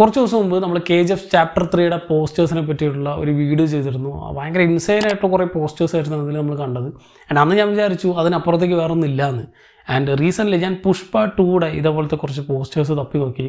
കുറച്ച് ദിവസം മുമ്പ് നമ്മൾ കെ ജി എഫ് ചാപ്റ്റർ ത്രീയുടെ പോസ്റ്റേഴ്സിനെ പറ്റിയിട്ടുള്ള ഒരു വീഡിയോ ചെയ്തിരുന്നു ഭയങ്കര ഇൻസൈൻ ഇൻസൈനായിട്ട് കുറേ പോസ്റ്റേഴ്സ് ആയിരുന്നു അതിൽ നമ്മൾ കണ്ടത് ആൻഡ് അന്ന് ഞാൻ വിചാരിച്ചു അതിനപ്പുറത്തേക്ക് വേറെ ഒന്നും ഇല്ലയെന്ന് ആൻഡ് റീസെൻ്റ്ലി ഞാൻ പുഷ്പ ടൂടെ ഇതേപോലത്തെ കുറച്ച് പോസ്റ്റേഴ്സ് തപ്പി നോക്കി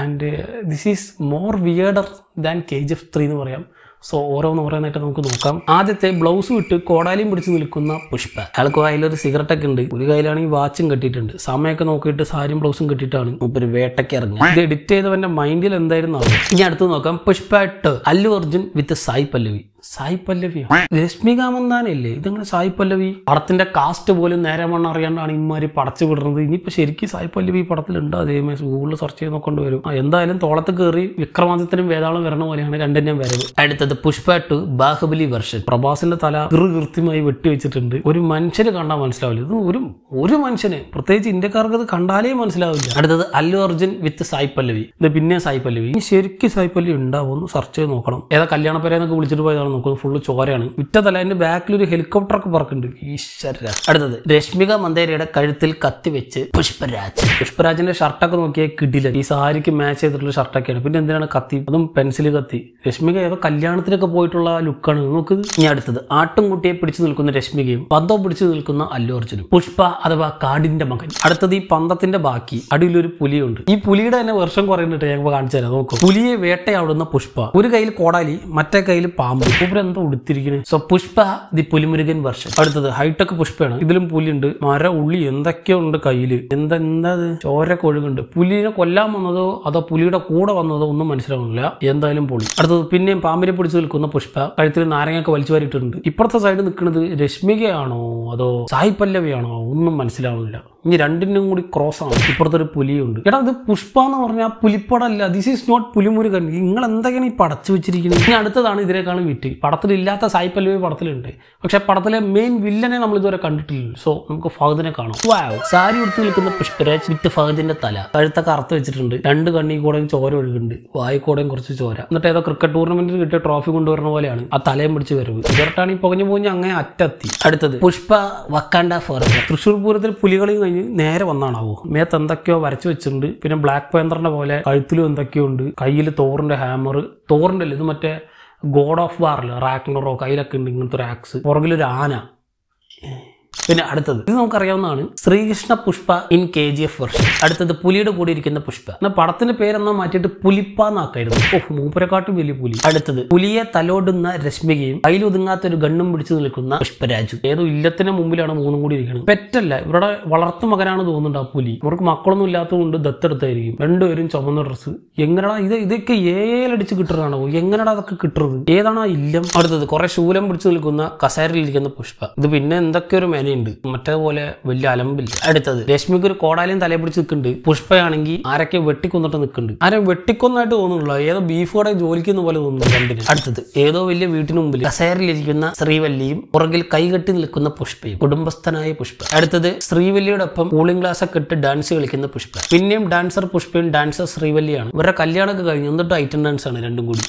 and this is more weirder than K G F three എന്ന് പറയാം സോ ഓരോന്ന് ഓരോന്നായിട്ട് നമുക്ക് നോക്കാം ആദ്യത്തെ ബ്ലൗസ് വിട്ട് കോടാലിയും പിടിച്ച് നിൽക്കുന്ന പുഷ്പ അയാൾക്ക് കയ്യിലൊരു ഒക്കെ ഉണ്ട് ഒരു കയ്യിലാണെങ്കിൽ വാച്ചും കെട്ടിയിട്ടുണ്ട് സമയമൊക്കെ നോക്കിയിട്ട് സാരിയും ബ്ലൗസും കെട്ടിയിട്ടാണ് ഒരു വേട്ടയ്ക്ക് ഇറങ്ങി ഇത് എഡിറ്റ് ചെയ്തവന്റെ മൈൻഡിൽ എന്തായിരുന്നു ഇനി അടുത്ത് നോക്കാം പുഷ്പ ഇട്ട് അല്ലു അർജുൻ വിത്ത് സായി പല്ലവി സായി പല്ലവി രശ്മിക മന്ദാനല്ലേ ഇതങ്ങനെ സായി പല്ലവി പടത്തിന്റെ കാസ്റ്റ് പോലും നേരെ വണ്ണം അറിയാണ്ടാണ് ഇമാര് പടച്ചു വിടുന്നത് ഇനിയിപ്പോ ശരിക്കും സായി പല്ലവി പടത്തിലുണ്ട് അതേമേ ഗൂഗിളിൽ സെർച്ച് ചെയ്ത് നോക്കേണ്ടി വരും എന്തായാലും തോളത്ത് കയറി വിക്രമാദിത്യനും വേതാളം വരണ പോലെയാണ് രണ്ടിനും വരവ് അടുത്തത് പുഷ്പ ബാഹുബലി വർഷൻ പ്രഭാസിന്റെ തല കൃത്യമായി വെട്ടിവെച്ചിട്ടുണ്ട് ഒരു മനുഷ്യന് കണ്ടാൽ മനസ്സിലാവില്ല ഇത് ഒരു ഒരു മനുഷ്യന് പ്രത്യേകിച്ച് ഇന്ത്യക്കാർക്ക് അത് കണ്ടാലേ മനസ്സിലാവില്ല അടുത്തത് അല്ലു അർജുൻ വിത്ത് സായി പല്ലവി ഇത് പിന്നെ സായി പല്ലവി ഇനി ശരിക്കും സായി പല്ലവി ഉണ്ടാവും സെർച്ച് ചെയ്ത് നോക്കണം ഏതാ കല്യാണപ്പേരെന്നൊക്കെ വിളിച്ചിട്ട് പോയതാണ് നോക്കുന്നത് ഫുള്ള് ചോരയാണ് വിറ്റതല അതിന്റെ ബാക്കിൽ ഒരു ഹെലികോപ്റ്ററൊക്കെ പറക്കുന്നുണ്ട് ഈശ്വര അടുത്തത് രശ്മിക മന്ദേരയുടെ കഴുത്തിൽ കത്തി വെച്ച് പുഷ്പരാജ് പുഷ്പരാജിന്റെ ഷർട്ടൊക്കെ നോക്കിയാൽ കിടില ഈ സാരിക്ക് മാച്ച് ചെയ്തിട്ടുള്ള ഷർട്ടൊക്കെയാണ് പിന്നെ എന്തിനാണ് കത്തി അതും പെൻസിൽ കത്തി രശ്മിക ഏതോ കല്യാണത്തിനൊക്കെ പോയിട്ടുള്ള ലുക്കാണ് നമുക്ക് ഇനി അടുത്തത് ആട്ടുംകുട്ടിയെ പിടിച്ചു നിൽക്കുന്ന രശ്മികയും പന്തോ പിടിച്ചു നിൽക്കുന്ന അല്ലു പുഷ്പ അഥവാ കാടിന്റെ മകൻ അടുത്തത് ഈ പന്തത്തിന്റെ ബാക്കി അടിയിലൊരു പുലിയുണ്ട് ഈ പുലിയുടെ തന്നെ വർഷം കുറയുന്നുണ്ട് ഞങ്ങൾ കാണിച്ചു തരാം നോക്കും പുലിയെ വേട്ടയാടുന്ന പുഷ്പ ഒരു കയ്യിൽ കോടാലി മറ്റേ കയ്യിൽ പാമ്പ് ഇവരെന്താ ഉടുത്തിരിക്കുന്നത് സോ പുഷ്പ ദി പുലിമുരുകൻ വർഷം അടുത്തത് ഹൈടെക് പുഷ്പയാണ് ഇതിലും പുലിയുണ്ട് മര ഉള്ളി എന്തൊക്കെയോ ഉണ്ട് കയ്യിൽ എന്താ ചോര കൊഴുകുണ്ട് പുലിനെ കൊല്ലാൻ വന്നതോ അതോ പുലിയുടെ കൂടെ വന്നതോ ഒന്നും മനസ്സിലാവുന്നില്ല എന്തായാലും പൊളി അടുത്തത് പിന്നെയും പാമ്പിനെ പിടിച്ച് നിൽക്കുന്ന പുഷ്പ കഴുത്തിൽ നാരങ്ങയൊക്കെ വലിച്ചു വാരിയിട്ടുണ്ട് ഇപ്പുറത്തെ സൈഡ് നിൽക്കുന്നത് രശ്മികയാണോ അതോ സായി പല്ലവിയാണോ ഒന്നും മനസ്സിലാവുന്നില്ല ഇനി രണ്ടിനും കൂടി ക്രോസ് ആണ് ഇപ്പുറത്തൊരു പുലിയുണ്ട് എടാ ഇത് പുഷ്പ എന്ന് പറഞ്ഞാൽ പുലിപ്പടല്ല ദിസ് ഈസ് നോട്ട് പുലിമുരുകൻ നിങ്ങൾ എന്തൊക്കെയാണ് ഈ പടച്ചു വെച്ചിരിക്കുന്നത് ഇനി അടുത്തതാണ് ഇതിനേക്കാളും വിറ്റ് പടത്തിലില്ലാത്ത സായി പടത്തിലുണ്ട് പക്ഷെ പടത്തിലെ മെയിൻ വില്ലനെ നമ്മൾ ഇതുവരെ കണ്ടിട്ടില്ല സോ നമുക്ക് ഫഹദിനെ കാണാം സാരി ഉടുത്ത് നിൽക്കുന്ന പുഷ്പരാജ് വിത്ത് ഫഹദിന്റെ തല കഴുത്തൊക്കെ അറുത്ത് വെച്ചിട്ടുണ്ട് രണ്ട് കണ്ണി കൂടെയും ചോര ഒഴുകുണ്ട് വായിക്കൂടെയും കുറച്ച് ചോര എന്നിട്ട് ഏതോ ക്രിക്കറ്റ് ടൂർണമെന്റിൽ കിട്ടിയ ട്രോഫി കൊണ്ടുവരുന്ന പോലെയാണ് ആ തലയും പിടിച്ച് വരവ് ഇതോട്ടാണ് ഈ പുകഞ്ഞു പോകുന്ന അങ്ങനെ അറ്റത്തി അടുത്തത് പുഷ്പ വക്കാണ്ട ഫോറസ്റ്റ് തൃശ്ശൂർ പൂരത്തിൽ പുലികളെയും കഴിഞ്ഞ് നേരെ വന്നാണാവോ മേത്ത് എന്തൊക്കെയോ വരച്ചു വെച്ചിട്ടുണ്ട് പിന്നെ ബ്ലാക്ക് പാന്തറിന്റെ പോലെ കഴുത്തിലും എന്തൊക്കെയോ ഉണ്ട് കയ്യിൽ തോറിന്റെ ഹാമർ തോറിന്റെ അല്ലേ ഇത് മറ്റേ ഗോഡ് ഓഫ് വാറില്ല റാക്കിൻ്റെ റോ കയ്യിലൊക്കെ ഉണ്ട് ഇങ്ങനത്തെ ഒരു ആക്സ് പുറകിലൊരു ആന പിന്നെ അടുത്തത് ഇത് നമുക്കറിയാവുന്നതാണ് Sreekrishna Pushpa in K G F version അടുത്തത് പുലിയുടെ കൂടെ ഇരിക്കുന്ന പുഷ്പ എന്നാ പടത്തിന്റെ പേരെന്നാ മാറ്റിയിട്ട് പുലിപ്പ എന്നാക്കായിരുന്നു ഓഹ് മൂപ്പരെക്കാട്ടും വലിയ പുലി അടുത്തത് പുലിയെ തലോടുന്ന രശ്മികയും കയ്യിലൊതുങ്ങാത്ത ഒരു ഗണ്ണും പിടിച്ചു നിൽക്കുന്ന പുഷ്പരാജു ഏതോ ഇല്ലത്തിന്റെ മുമ്പിലാണ് മൂന്നും കൂടി ഇരിക്കുന്നത് പെറ്റല്ല ഇവിടെ വളർത്തു മകനാണ് തോന്നുന്നുണ്ട് ആ പുലി അവർക്ക് മക്കളൊന്നും ഇല്ലാത്തതുകൊണ്ട് ദത്തെടുത്തായിരിക്കും രണ്ടുപേരും ചുമന്ന ഡ്രസ്സ് എങ്ങനെടാ ഇത് ഇതൊക്കെ ഏലടിച്ച് കിട്ടുന്നതാണോ എങ്ങനെടാ അതൊക്കെ കിട്ടുന്നത് ഏതാണ് ഇല്ലം അടുത്തത് കുറെ ശൂലം പിടിച്ചു നിൽക്കുന്ന കസേരയിലിരിക്കുന്ന പുഷ്പ ഇത് പിന്നെ എന്തൊക്കെ ഒരു മെനയുണ്ട് ഉണ്ട് പോലെ വലിയ അലമ്പില്ല അടുത്തത് രശ്മിക്ക് ഒരു കോടാലിയും തലയെ പിടിച്ച് നിൽക്കുന്നുണ്ട് പുഷ്പയാണെങ്കിൽ ആരൊക്കെ വെട്ടിക്കൊന്നിട്ട് നിൽക്കുന്നുണ്ട് ആരും വെട്ടിക്കൊന്നായിട്ട് തോന്നുന്നില്ല ഏതോ ബീഫോടെ ജോലിക്കുന്ന പോലെ തോന്നുന്നു രണ്ടിന് അടുത്തത് ഏതോ വലിയ വീട്ടിന് മുമ്പിൽ കസേരയിലിരിക്കുന്ന ശ്രീവല്ലിയും പുറകിൽ കൈകെട്ടി നിൽക്കുന്ന പുഷ്പയും കുടുംബസ്ഥനായ പുഷ്പ അടുത്തത് ശ്രീവല്ലിയുടെ ഒപ്പം കൂളിംഗ് ഗ്ലാസ് ഒക്കെ ഇട്ട് ഡാൻസ് കളിക്കുന്ന പുഷ്പ പിന്നെയും ഡാൻസർ പുഷ്പയും ഡാൻസർ ശ്രീവല്ലിയാണ് ഇവരുടെ കല്യാണമൊക്കെ കഴിഞ്ഞ് എന്നിട്ട് ഐറ്റം ഡാൻസ് ആണ് രണ്ടും കൂടി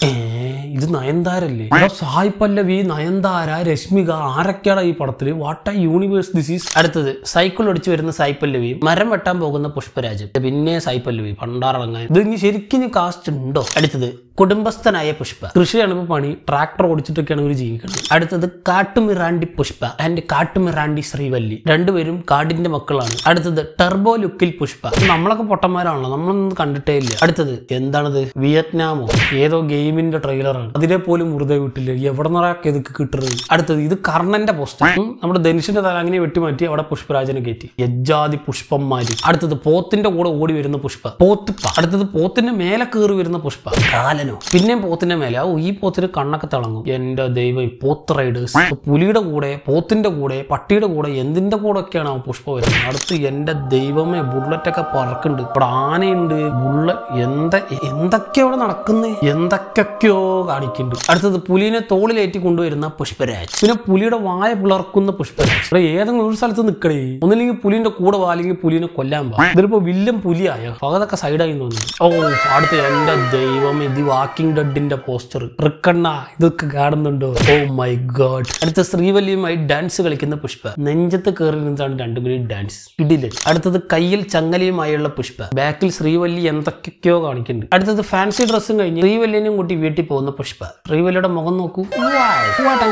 ഇത് നയൻതാരല്ലേ സായ് പല്ലവി നയൻതാര രശ്മിക ആരൊക്കെയാണ് ഈ പടത്തിൽ what a universe this is അടുത്തത് സൈക്കിൾ ഒടിച്ചു വരുന്ന സായ് പല്ലവി മരം വെട്ടാൻ പോകുന്ന പുഷ്പരാജ് പിന്നെ സായ് പല്ലവി പണ്ടാറങ്ങാൻ ഇത് ഇനി ശരിക്കും കാസ്റ്റ് ഉണ്ടോ അടുത്തത് കുടുംബസ്ഥനായ പുഷ്പ കൃഷിയാണ് ഇപ്പൊ പണി ട്രാക്ടർ ഓടിച്ചിട്ടൊക്കെയാണ് ഇവർ ജീവിക്കുന്നത് അടുത്തത് കാട്ടുമിറാണ്ടി പുഷ്പ ആൻഡ് കാട്ടുമിറാണ്ടി ശ്രീവല്ലി രണ്ടുപേരും കാടിന്റെ മക്കളാണ് അടുത്തത് ടെർബോ ലുക്കിൽ പുഷ്പ നമ്മളൊക്കെ പൊട്ടന്മാരാണല്ലോ നമ്മളൊന്നും കണ്ടിട്ടേ ഇല്ല അടുത്തത് എന്താണത് വിയറ്റ്നാമോ ഏതോ ഗെയിമിന്റെ ട്രെയിലറാണ് അതിനെ പോലും വെറുതെ വിട്ടില്ല എവിടെ നിറയൊക്കെ ഇതൊക്കെ കിട്ടുന്നത് അടുത്തത് ഇത് കർണന്റെ പോസ്റ്റർ നമ്മുടെ ധനുഷിന്റെ തലാങ്ങിനെ വെട്ടിമാറ്റി അവിടെ പുഷ്പരാജനെ കയറ്റി യജ്ജാതി പുഷ്പന്മാര് അടുത്തത് പോത്തിന്റെ കൂടെ ഓടി വരുന്ന പുഷ്പ പോത്തുപ്പ അടുത്തത് പോത്തിന്റെ മേലെ കയറി വരുന്ന പുഷ്പ കാലൻ ഞാനോ പിന്നെയും പോത്തിന്റെ മേലെ ഓ ഈ പോത്തിന് കണ്ണൊക്കെ തിളങ്ങും എന്റെ ദൈവം ഈ പോത്ത് റൈഡേഴ്സ് പുലിയുടെ കൂടെ പോത്തിന്റെ കൂടെ പട്ടിയുടെ കൂടെ എന്തിന്റെ കൂടെ ഒക്കെയാണ് പുഷ്പ വരുന്നത് അടുത്ത് എന്റെ ദൈവമേ ബുള്ളറ്റ് ഒക്കെ പറക്കുന്നുണ്ട് ഇവിടെ ആനയുണ്ട് ബുള്ളറ്റ് എന്താ എന്തൊക്കെയാ അവിടെ നടക്കുന്നേ എന്തൊക്കെയോ കാണിക്കുന്നുണ്ട് അടുത്തത് പുലിനെ തോളിലേറ്റി കൊണ്ടുവരുന്ന പുഷ്പരാജ് പിന്നെ പുലിയുടെ വായ പിളർക്കുന്ന പുഷ്പരാജ് ഇവിടെ ഏതെങ്കിലും ഒരു സ്ഥലത്ത് നിൽക്കണേ ഒന്നില്ലെങ്കിൽ പുലിന്റെ കൂടെ വാ അല്ലെങ്കിൽ പുലിനെ കൊല്ലാൻ പാ ഇതിലിപ്പോ വില്ലൻ പുലിയായോ പകതൊക്കെ സൈഡായി തോന്നുന്നു ഓ അടുത്ത് എന്റെ ദൈവം ഇത് വാക്കിംഗ് ഡെഡിന്റെ പോസ്റ്റർ റിക്കണ്ണ ഇതൊക്കെ കാണുന്നുണ്ടോ ഓ മൈ ഗോഡ് അടുത്ത ശ്രീവല്ലിയുമായി ഡാൻസ് കളിക്കുന്ന പുഷ്പ നെഞ്ചത്ത് കയറി നിന്നാണ് രണ്ടു ഡാൻസ് ഇടില് അടുത്തത് കയ്യിൽ ചങ്ങലയുമായുള്ള പുഷ്പ ബാക്കിൽ ശ്രീവല്ലി എന്തൊക്കെയോ കാണിക്കുന്നുണ്ട് അടുത്തത് ഫാൻസി ഡ്രസ്സും കഴിഞ്ഞ് ശ്രീവല്യനും കൂട്ടി വീട്ടിൽ പോകുന്ന പുഷ്പ ശ്രീവല്ലിയുടെ മുഖം നോക്കൂ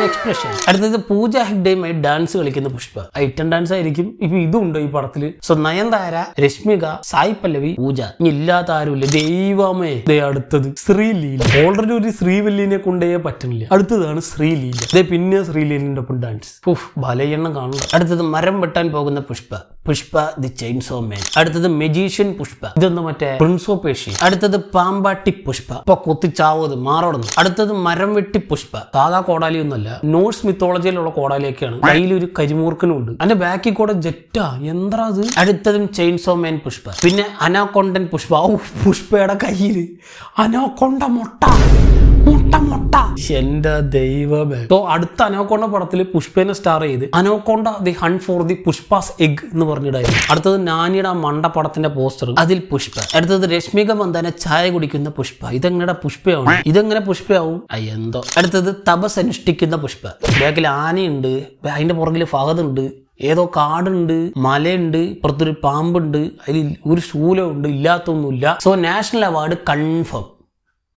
എക്സ്പ്രഷൻ അടുത്തത് പൂജ ഹെഗ്ഡേയുമായി ഡാൻസ് കളിക്കുന്ന പുഷ്പ ഐറ്റം ഡാൻസ് ആയിരിക്കും ഇപ്പൊ ഇതും ഉണ്ടോ ഈ പടത്തില് സോ നയൻതാര രശ്മിക സായി പല്ലവി പൂജ ഇനി ഇല്ലാത്ത ആരുമില്ല ദൈവമേ അടുത്തത് ശ്രീ ശ്രീലീല ഓൾറെഡി ഒരു ശ്രീവല്ലിനെ കൊണ്ടേ പറ്റുന്നില്ല അടുത്തതാണ് ശ്രീലീല അതേ പിന്നെ ശ്രീലീലിന്റെ ഒപ്പം ഡാൻസ് ഉഫ് ബലയെണ്ണം കാണുന്നു അടുത്തത് മരം വെട്ടാൻ പോകുന്ന Pushpa Pushpa the chainsaw man അടുത്തത് മെജീഷ്യൻ പുഷ്പ ഇതൊന്നും മറ്റേ പ്രിൻസ് ഓഫ് പേഷ്യൻ അടുത്തത് പാമ്പാട്ടി പുഷ്പ ഇപ്പൊ കൊത്തിച്ചാവത് മാറോടുന്നു അടുത്തത് മരം വെട്ടി പുഷ്പ സാധാ കോടാലി ഒന്നുമല്ല നോർസ് മിത്തോളജിയിലുള്ള കോടാലിയൊക്കെയാണ് ഒരു കരിമൂർക്കനുണ്ട് അതിന്റെ ബാക്കിൽ കൂടെ ജെറ്റാ എന്താ അത് അടുത്തതും ചെയിൻസോ മാൻ പുഷ്പ പിന്നെ അനാക്കൊണ്ടൻ പുഷ്പ ഓ പുഷ്പയുടെ കയ്യില് അനാക്കൊണ്ട അനോക്കൊണ്ട മുട്ട എന്റെ ദൈവമേ സോ അടുത്ത അനോക്കൊണ്ട പടത്തിൽ പുഷ്പേനെ സ്റ്റാർ ചെയ്ത് anaconda the hunt for the Pushpa's egg എന്ന് പറഞ്ഞിടായിരുന്നു അടുത്തത് നാനിയുടെ മണ്ട പടത്തിന്റെ പോസ്റ്റർ അതിൽ പുഷ്പ അടുത്തത് രശ്മിക മന്ദന ചായ കുടിക്കുന്ന പുഷ്പ ഇതെങ്ങനെ പുഷ്പയാവും ഇതെങ്ങനെ പുഷ്പയാവും എന്തോ അടുത്തത് തപസ് അനുഷ്ഠിക്കുന്ന പുഷ്പ ബാക്കിൽ ആനയുണ്ട് അതിന്റെ പുറകിൽ ഫഹദ് ഉണ്ട് ഏതോ കാടുണ്ട് മലയുണ്ട് ഇപ്പുറത്തൊരു പാമ്പുണ്ട് അതിൽ ഒരു ശൂലമുണ്ട് ഇല്ലാത്തൊന്നുമില്ല സോ നാഷണൽ അവാർഡ് കൺഫേം